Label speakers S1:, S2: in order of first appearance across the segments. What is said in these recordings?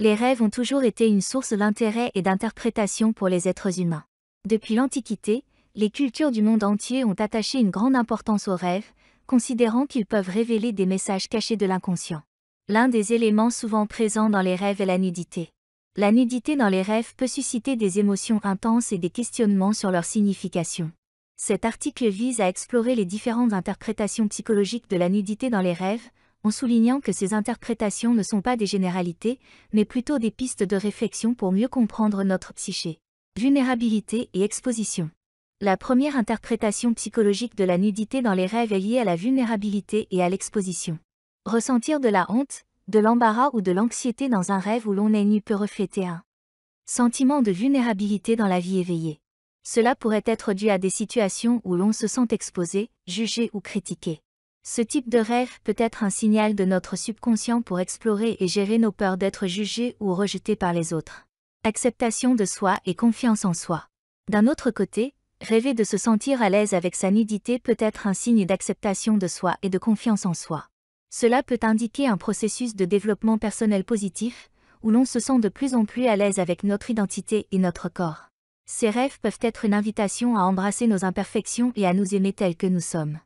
S1: les rêves ont toujours été une source d'intérêt et d'interprétation pour les êtres humains. Depuis l'Antiquité, les cultures du monde entier ont attaché une grande importance aux rêves, considérant qu'ils peuvent révéler des messages cachés de l'inconscient. L'un des éléments souvent présents dans les rêves est la nudité. La nudité dans les rêves peut susciter des émotions intenses et des questionnements sur leur signification. Cet article vise à explorer les différentes interprétations psychologiques de la nudité dans les rêves, en soulignant que ces interprétations ne sont pas des généralités, mais plutôt des pistes de réflexion pour mieux comprendre notre psyché. Vulnérabilité et exposition. La première interprétation psychologique de la nudité dans les rêves est liée à la vulnérabilité et à l'exposition. Ressentir de la honte, de l'embarras ou de l'anxiété dans un rêve où l'on est nu peut refléter un sentiment de vulnérabilité dans la vie éveillée. Cela pourrait être dû à des situations où l'on se sent exposé, jugé ou critiqué. Ce type de rêve peut être un signal de notre subconscient pour explorer et gérer nos peurs d'être jugés ou rejetés par les autres. Acceptation de soi et confiance en soi. D'un autre côté, rêver de se sentir à l'aise avec sa nudité peut être un signe d'acceptation de soi et de confiance en soi. Cela peut indiquer un processus de développement personnel positif, où l'on se sent de plus en plus à l'aise avec notre identité et notre corps. Ces rêves peuvent être une invitation à embrasser nos imperfections et à nous aimer tels que nous sommes.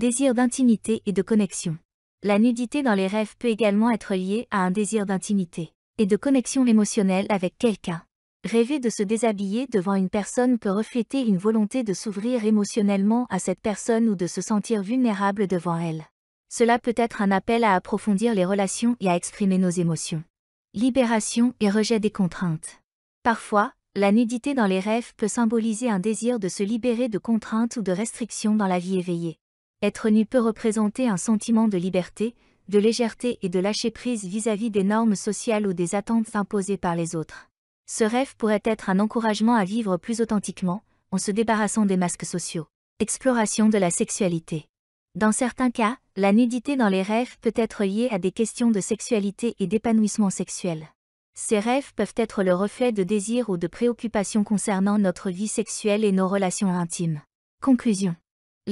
S1: Désir d'intimité et de connexion. La nudité dans les rêves peut également être liée à un désir d'intimité et de connexion émotionnelle avec quelqu'un. Rêver de se déshabiller devant une personne peut refléter une volonté de s'ouvrir émotionnellement à cette personne ou de se sentir vulnérable devant elle. Cela peut être un appel à approfondir les relations et à exprimer nos émotions. Libération et rejet des contraintes. Parfois, la nudité dans les rêves peut symboliser un désir de se libérer de contraintes ou de restrictions dans la vie éveillée. Être nu peut représenter un sentiment de liberté, de légèreté et de lâcher-prise vis-à-vis des normes sociales ou des attentes imposées par les autres. Ce rêve pourrait être un encouragement à vivre plus authentiquement, en se débarrassant des masques sociaux. Exploration de la sexualité. Dans certains cas, la nudité dans les rêves peut être liée à des questions de sexualité et d'épanouissement sexuel. Ces rêves peuvent être le reflet de désirs ou de préoccupations concernant notre vie sexuelle et nos relations intimes. Conclusion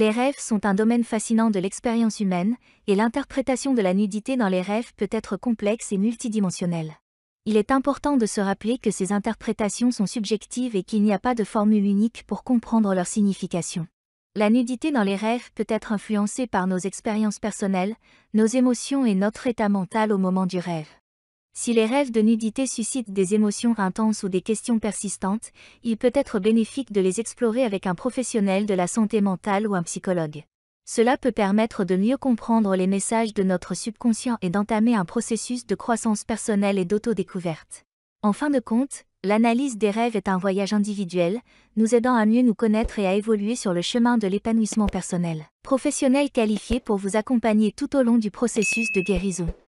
S1: les rêves sont un domaine fascinant de l'expérience humaine, et l'interprétation de la nudité dans les rêves peut être complexe et multidimensionnelle. Il est important de se rappeler que ces interprétations sont subjectives et qu'il n'y a pas de formule unique pour comprendre leur signification. La nudité dans les rêves peut être influencée par nos expériences personnelles, nos émotions et notre état mental au moment du rêve. Si les rêves de nudité suscitent des émotions intenses ou des questions persistantes, il peut être bénéfique de les explorer avec un professionnel de la santé mentale ou un psychologue. Cela peut permettre de mieux comprendre les messages de notre subconscient et d'entamer un processus de croissance personnelle et d'autodécouverte. En fin de compte, l'analyse des rêves est un voyage individuel, nous aidant à mieux nous connaître et à évoluer sur le chemin de l'épanouissement personnel. Professionnel qualifié pour vous accompagner tout au long du processus de guérison.